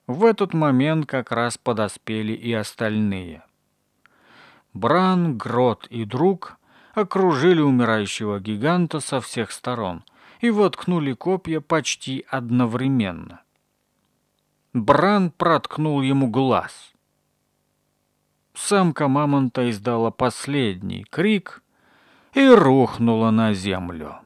В этот момент как раз подоспели и остальные. Бран, Грот и друг окружили умирающего гиганта со всех сторон и воткнули копья почти одновременно. Бран проткнул ему глаз. Самка мамонта издала последний крик и рухнула на землю.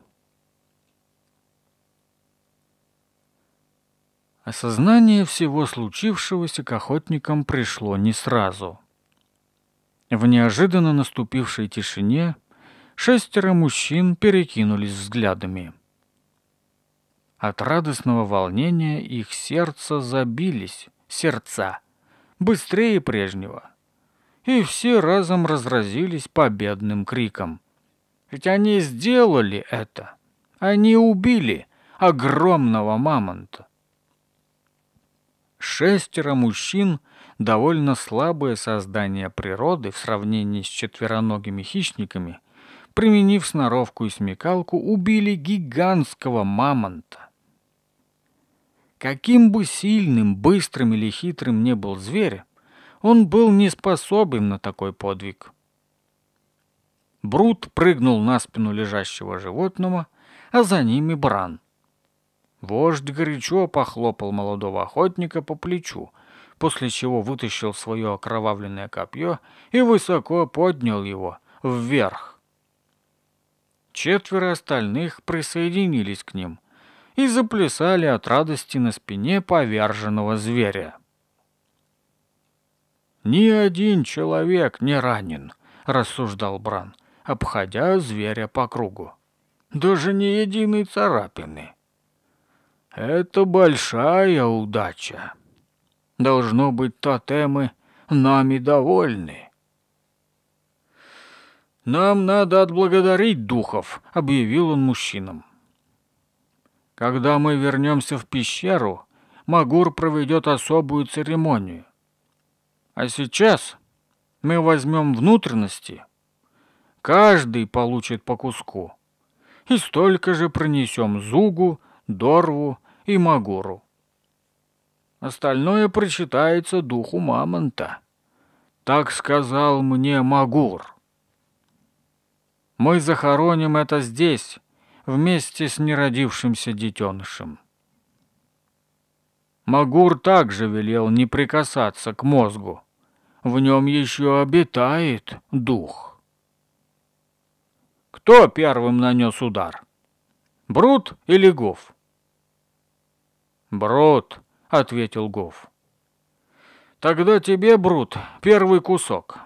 Осознание всего случившегося к охотникам пришло не сразу. В неожиданно наступившей тишине шестеро мужчин перекинулись взглядами. От радостного волнения их сердца забились, сердца, быстрее прежнего. И все разом разразились победным криком. Ведь они сделали это. Они убили огромного мамонта. Шестеро мужчин — довольно слабое создание природы в сравнении с четвероногими хищниками, применив сноровку и смекалку, убили гигантского мамонта. Каким бы сильным, быстрым или хитрым не был зверь, он был не способен на такой подвиг. Брут прыгнул на спину лежащего животного, а за ним и Бран. Вождь горячо похлопал молодого охотника по плечу, после чего вытащил свое окровавленное копье и высоко поднял его вверх. Четверо остальных присоединились к ним и заплясали от радости на спине поверженного зверя. «Ни один человек не ранен», — рассуждал Бран обходя зверя по кругу. Даже ни единой царапины. Это большая удача. Должно быть, тотемы нами довольны. «Нам надо отблагодарить духов», — объявил он мужчинам. «Когда мы вернемся в пещеру, Магур проведет особую церемонию. А сейчас мы возьмем внутренности Каждый получит по куску. И столько же принесем Зугу, Дорву и Магуру. Остальное прочитается духу мамонта. Так сказал мне Магур. Мы захороним это здесь, вместе с неродившимся детенышем. Магур также велел не прикасаться к мозгу. В нем еще обитает дух». Кто первым нанес удар? Брут или Гоф? Брут, ответил Гоф. Тогда тебе, Брут, первый кусок.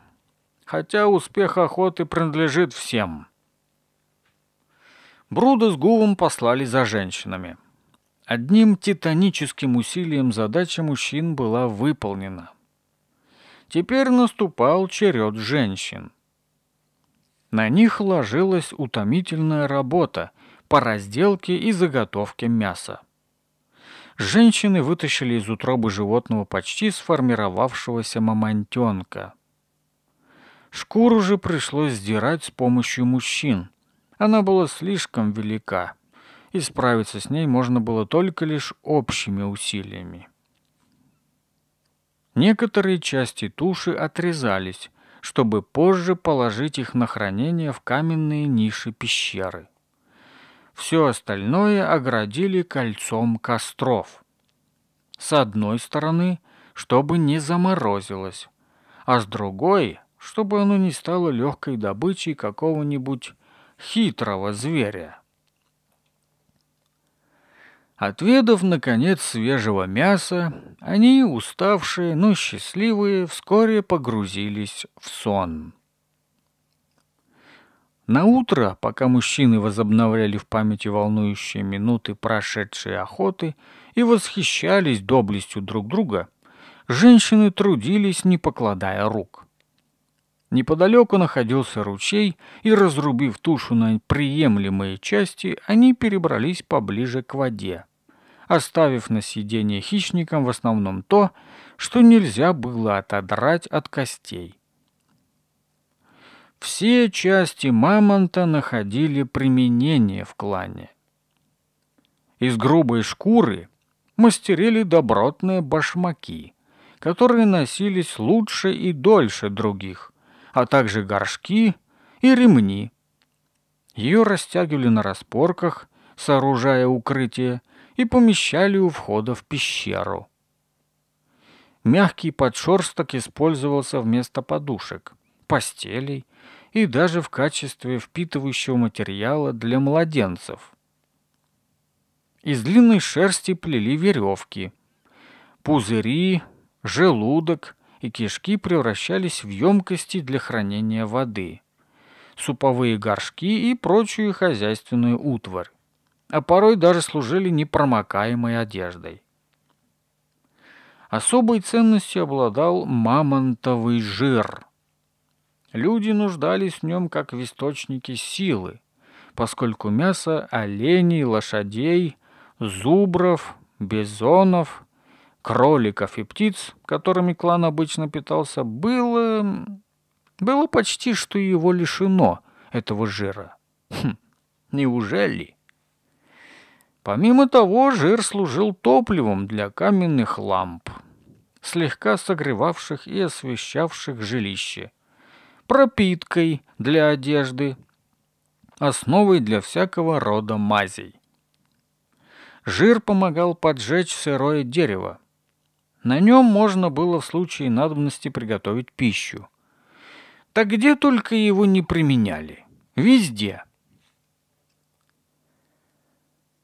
Хотя успех охоты принадлежит всем. Бруда с Гувом послали за женщинами. Одним титаническим усилием задача мужчин была выполнена. Теперь наступал черед женщин. На них ложилась утомительная работа по разделке и заготовке мяса. Женщины вытащили из утробы животного почти сформировавшегося мамонтенка. Шкуру же пришлось сдирать с помощью мужчин. Она была слишком велика, и справиться с ней можно было только лишь общими усилиями. Некоторые части туши отрезались, чтобы позже положить их на хранение в каменные ниши пещеры. Все остальное оградили кольцом костров. С одной стороны, чтобы не заморозилось, а с другой, чтобы оно не стало легкой добычей какого-нибудь хитрого зверя. Отведав, наконец, свежего мяса, они, уставшие, но счастливые, вскоре погрузились в сон. На утро, пока мужчины возобновляли в памяти волнующие минуты прошедшей охоты и восхищались доблестью друг друга, женщины трудились, не покладая рук. Неподалеку находился ручей, и, разрубив тушу на приемлемые части, они перебрались поближе к воде оставив на сиденье хищникам в основном то, что нельзя было отодрать от костей. Все части мамонта находили применение в клане. Из грубой шкуры мастерили добротные башмаки, которые носились лучше и дольше других, а также горшки и ремни. Ее растягивали на распорках, сооружая укрытие, и помещали у входа в пещеру. Мягкий подшерсток использовался вместо подушек, постелей и даже в качестве впитывающего материала для младенцев. Из длинной шерсти плели веревки. Пузыри, желудок и кишки превращались в емкости для хранения воды, суповые горшки и прочую хозяйственную утварь а порой даже служили непромокаемой одеждой. Особой ценностью обладал мамонтовый жир. Люди нуждались в нем как в источнике силы, поскольку мясо оленей, лошадей, зубров, бизонов, кроликов и птиц, которыми клан обычно питался, было... было почти что его лишено этого жира. Хм, неужели? Помимо того, жир служил топливом для каменных ламп, слегка согревавших и освещавших жилище, пропиткой для одежды, основой для всякого рода мазей. Жир помогал поджечь сырое дерево. На нем можно было в случае надобности приготовить пищу. Так где только его не применяли. Везде.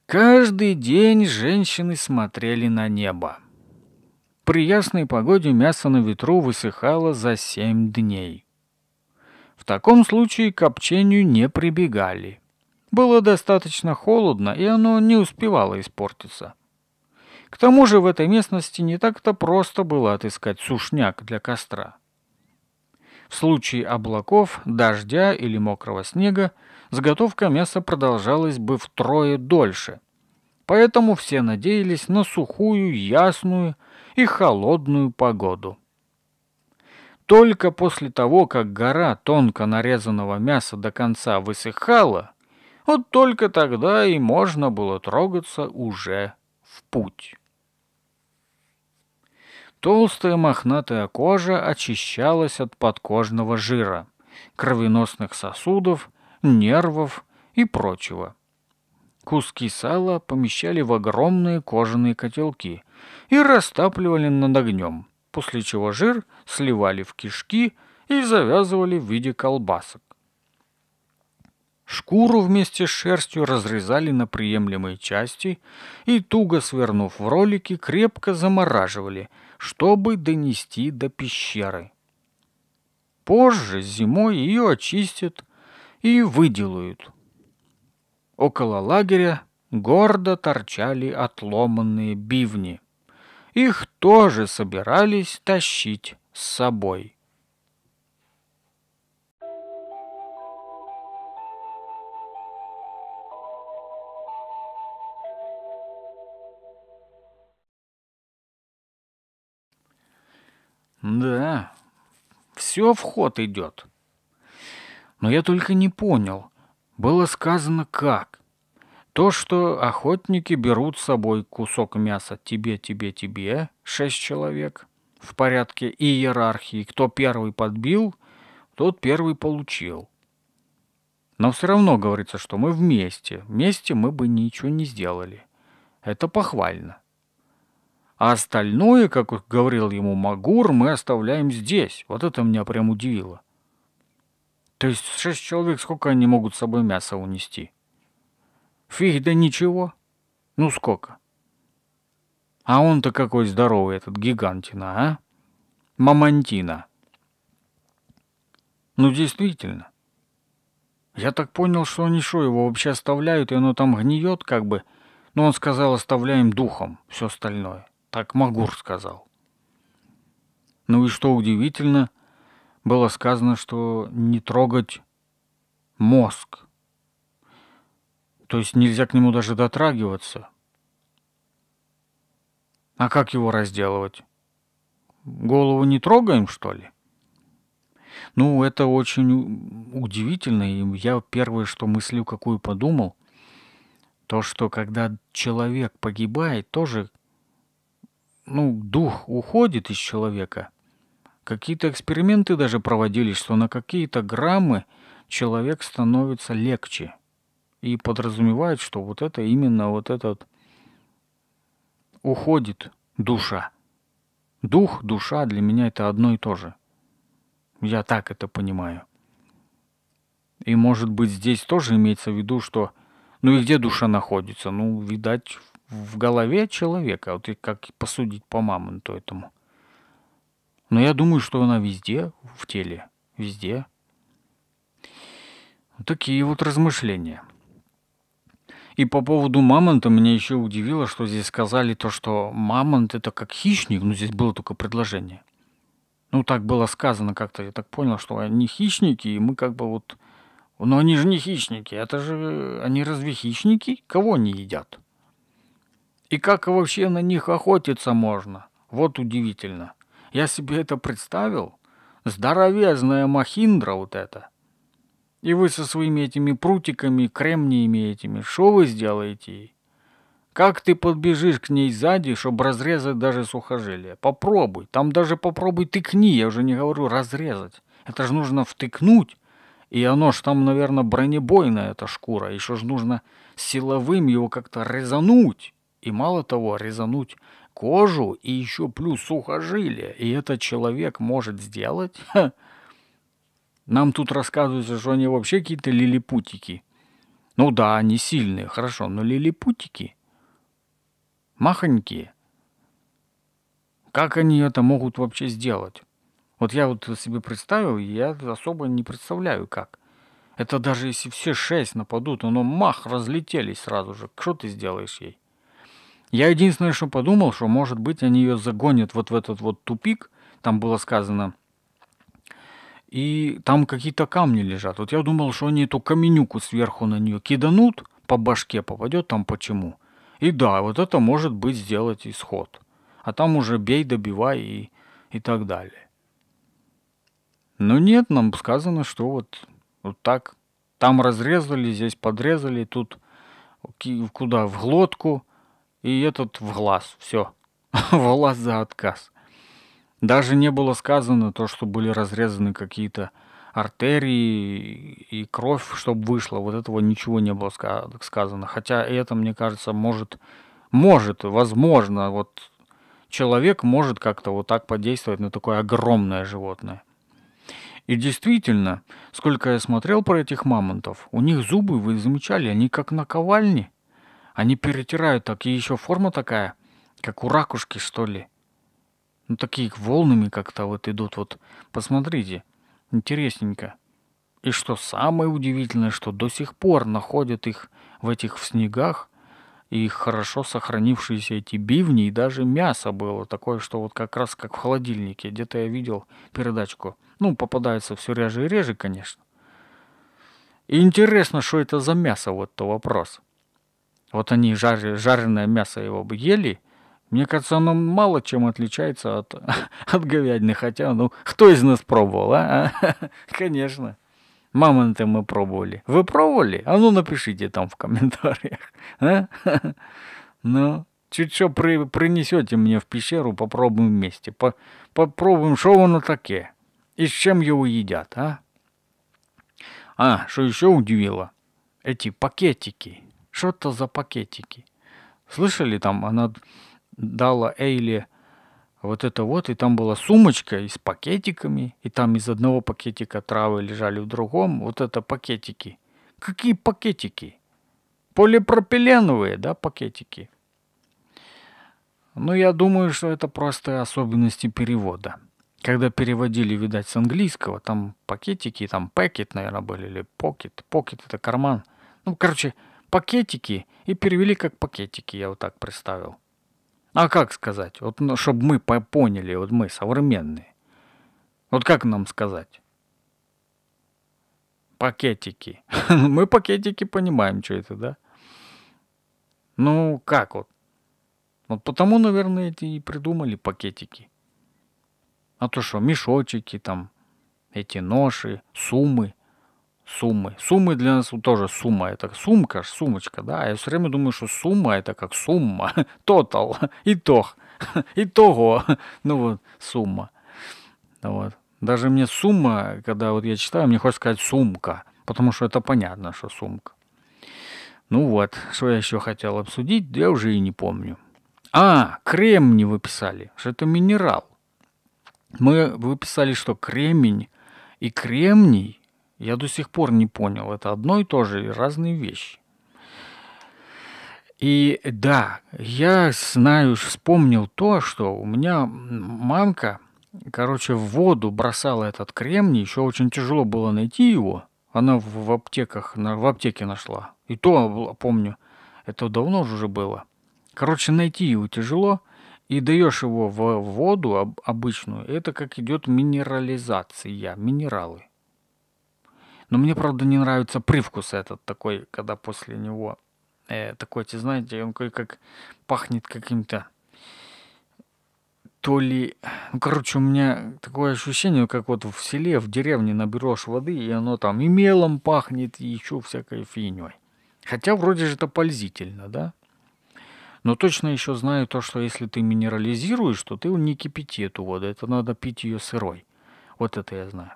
Каждый день женщины смотрели на небо. При ясной погоде мясо на ветру высыхало за семь дней. В таком случае к копчению не прибегали. Было достаточно холодно, и оно не успевало испортиться. К тому же в этой местности не так-то просто было отыскать сушняк для костра. В случае облаков, дождя или мокрого снега – заготовка мяса продолжалась бы втрое дольше. Поэтому все надеялись на сухую, ясную и холодную погоду. Только после того, как гора тонко нарезанного мяса до конца высыхала, вот только тогда и можно было трогаться уже в путь. Толстая мохнатая кожа очищалась от подкожного жира, кровеносных сосудов нервов и прочего. Куски сала помещали в огромные кожаные котелки и растапливали над огнем, после чего жир сливали в кишки и завязывали в виде колбасок. Шкуру вместе с шерстью разрезали на приемлемые части и, туго свернув в ролики, крепко замораживали, чтобы донести до пещеры. Позже, зимой, ее очистят и выделают. Около лагеря гордо торчали отломанные бивни. Их тоже собирались тащить с собой. Да, все в ход идет но я только не понял. Было сказано как. То, что охотники берут с собой кусок мяса тебе, тебе, тебе, шесть человек, в порядке иерархии, кто первый подбил, тот первый получил. Но все равно говорится, что мы вместе. Вместе мы бы ничего не сделали. Это похвально. А остальное, как говорил ему Магур, мы оставляем здесь. Вот это меня прям удивило. То есть шесть человек, сколько они могут с собой мяса унести? Фиг, да ничего. Ну сколько? А он-то какой здоровый, этот гигантина, а? Мамонтина. Ну действительно. Я так понял, что они что, его вообще оставляют, и оно там гниет как бы. Но он сказал, оставляем духом все остальное. Так Магур сказал. Ну и что удивительно, было сказано, что не трогать мозг. То есть нельзя к нему даже дотрагиваться. А как его разделывать? Голову не трогаем, что ли? Ну, это очень удивительно, и я первое, что мыслю, какую подумал, то, что когда человек погибает, тоже, ну, дух уходит из человека – Какие-то эксперименты даже проводились, что на какие-то граммы человек становится легче. И подразумевает, что вот это именно вот этот уходит душа. Дух, душа для меня это одно и то же. Я так это понимаю. И может быть здесь тоже имеется в виду, что ну и где душа находится? Ну, видать, в голове человека, вот и как посудить по мамонту этому. Но я думаю, что она везде в теле, везде. Такие вот размышления. И по поводу мамонта меня еще удивило, что здесь сказали то, что мамонт это как хищник, но здесь было только предложение. Ну так было сказано как-то, я так понял, что они хищники, и мы как бы вот... Но они же не хищники, это же... Они разве хищники? Кого они едят? И как вообще на них охотиться можно? Вот удивительно. Я себе это представил. Здоровезная махиндра вот это. И вы со своими этими прутиками, кремниями этими, что вы сделаете? Как ты подбежишь к ней сзади, чтобы разрезать даже сухожилие? Попробуй. Там даже попробуй тыкни, я уже не говорю разрезать. Это же нужно втыкнуть. И оно ж там, наверное, бронебойная эта шкура. Еще ж нужно силовым его как-то резануть. И мало того, резануть кожу и еще плюс сухожилия и этот человек может сделать? Ха. Нам тут рассказывается, что они вообще какие-то лилипутики. Ну да, они сильные, хорошо, но лилипутики. Махонькие. Как они это могут вообще сделать? Вот я вот себе представил, я особо не представляю как. Это даже если все шесть нападут, оно мах, разлетелись сразу же. Что ты сделаешь ей? Я единственное, что подумал, что, может быть, они ее загонят вот в этот вот тупик, там было сказано, и там какие-то камни лежат. Вот я думал, что они эту каменюку сверху на нее киданут, по башке попадет там почему. И да, вот это может быть сделать исход. А там уже бей, добивай и, и так далее. Но нет, нам сказано, что вот, вот так. Там разрезали, здесь подрезали, тут куда в глотку, и этот в глаз. Все. в глаз за отказ. Даже не было сказано то, что были разрезаны какие-то артерии и кровь, чтобы вышла. Вот этого ничего не было сказано. Хотя это, мне кажется, может, может, возможно, вот человек может как-то вот так подействовать на такое огромное животное. И действительно, сколько я смотрел про этих мамонтов, у них зубы, вы замечали, они как наковальни. Они перетирают так, и еще форма такая, как у ракушки, что ли. Ну, такие волнами как-то вот идут. Вот посмотрите, интересненько. И что самое удивительное, что до сих пор находят их в этих в снегах, и хорошо сохранившиеся эти бивни, и даже мясо было такое, что вот как раз как в холодильнике. Где-то я видел передачку. Ну, попадается все реже и реже, конечно. И интересно, что это за мясо, вот то вопрос. Вот они жар, жареное мясо его бы ели, мне кажется, оно мало чем отличается от, от говядины. Хотя, ну, кто из нас пробовал, а? Конечно. Мамонты мы пробовали. Вы пробовали? А ну напишите там в комментариях. А? Ну, чуть что при, принесете мне в пещеру, попробуем вместе. По, попробуем, что оно такое. И с чем его едят, а? А, что еще удивило? Эти пакетики что это за пакетики. Слышали, там она дала Эйли вот это вот, и там была сумочка и с пакетиками, и там из одного пакетика травы лежали в другом, вот это пакетики. Какие пакетики? Полипропиленовые, да, пакетики? Ну, я думаю, что это просто особенности перевода. Когда переводили, видать, с английского, там пакетики, там пакет, наверное, были, или покет. Покет — это карман. Ну, короче, пакетики и перевели как пакетики, я вот так представил. А как сказать? Вот ну, чтобы мы поняли, вот мы современные. Вот как нам сказать? Пакетики. мы пакетики понимаем, что это, да? Ну, как вот? Вот потому, наверное, эти и придумали пакетики. А то что, мешочки там, эти ноши, суммы суммы. Суммы для нас тоже сумма. Это сумка, сумочка, да. Я все время думаю, что сумма это как сумма. Тотал, итог, итого. Ну вот, сумма. Ну вот. Даже мне сумма, когда вот я читаю, мне хочется сказать сумка, потому что это понятно, что сумка. Ну вот, что я еще хотел обсудить, я уже и не помню. А, крем не выписали, что это минерал. Мы выписали, что кремень и кремний я до сих пор не понял, это одно и то же, и разные вещи. И да, я знаю, вспомнил то, что у меня мамка, короче, в воду бросала этот кремний, еще очень тяжело было найти его. Она в, аптеках, на, в аптеке нашла. И то, помню, это давно уже было. Короче, найти его тяжело, и даешь его в воду обычную, это как идет минерализация, минералы. Но мне, правда, не нравится привкус этот такой, когда после него э, такой, ты знаете, он как пахнет каким-то то ли... Ну, короче, у меня такое ощущение, как вот в селе, в деревне наберешь воды, и оно там и мелом пахнет, и еще всякой фигней. Хотя вроде же это пользительно, да? Но точно еще знаю то, что если ты минерализируешь, то ты не кипяти эту воду. Это надо пить ее сырой. Вот это я знаю.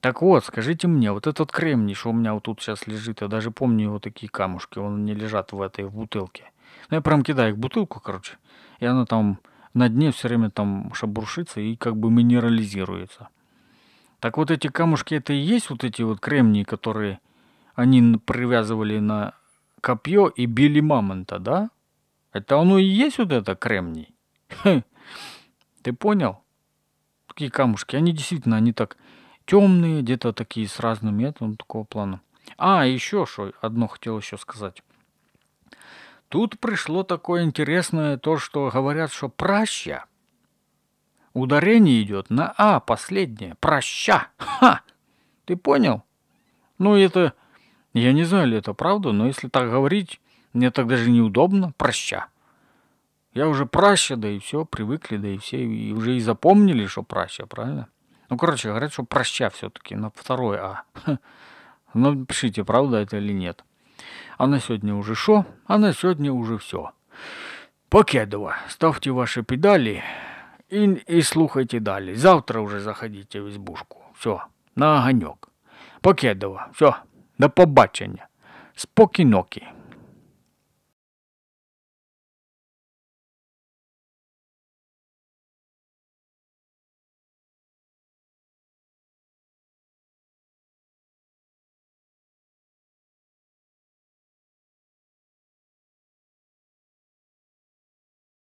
Так вот, скажите мне, вот этот кремний, что у меня вот тут сейчас лежит, я даже помню его такие камушки, он не лежат в этой в бутылке. Ну, я прям кидаю их в бутылку, короче, и она там на дне все время там шабуршится и как бы минерализируется. Так вот эти камушки, это и есть вот эти вот кремнии, которые они привязывали на копье и били мамонта, да? Это оно и есть вот это кремний? Ты понял? Такие камушки, они действительно, они так темные, где-то такие с разным методом такого плана. А, еще что, одно хотел еще сказать. Тут пришло такое интересное то, что говорят, что праща. Ударение идет на А, последнее. Проща. Ха! Ты понял? Ну, это... Я не знаю, ли это правда, но если так говорить, мне так даже неудобно. Проща. Я уже праща, да и все, привыкли, да и все, и уже и запомнили, что праща, правильно? Ну, короче, говорят, что проща все-таки на второй А. Ну, пишите правда это или нет. А на сегодня уже шо? А на сегодня уже все. Покедова, ставьте ваши педали и, и слухайте далее. Завтра уже заходите в избушку. Все, на огонек. Покедова, все, до побачення. Спокійнокі.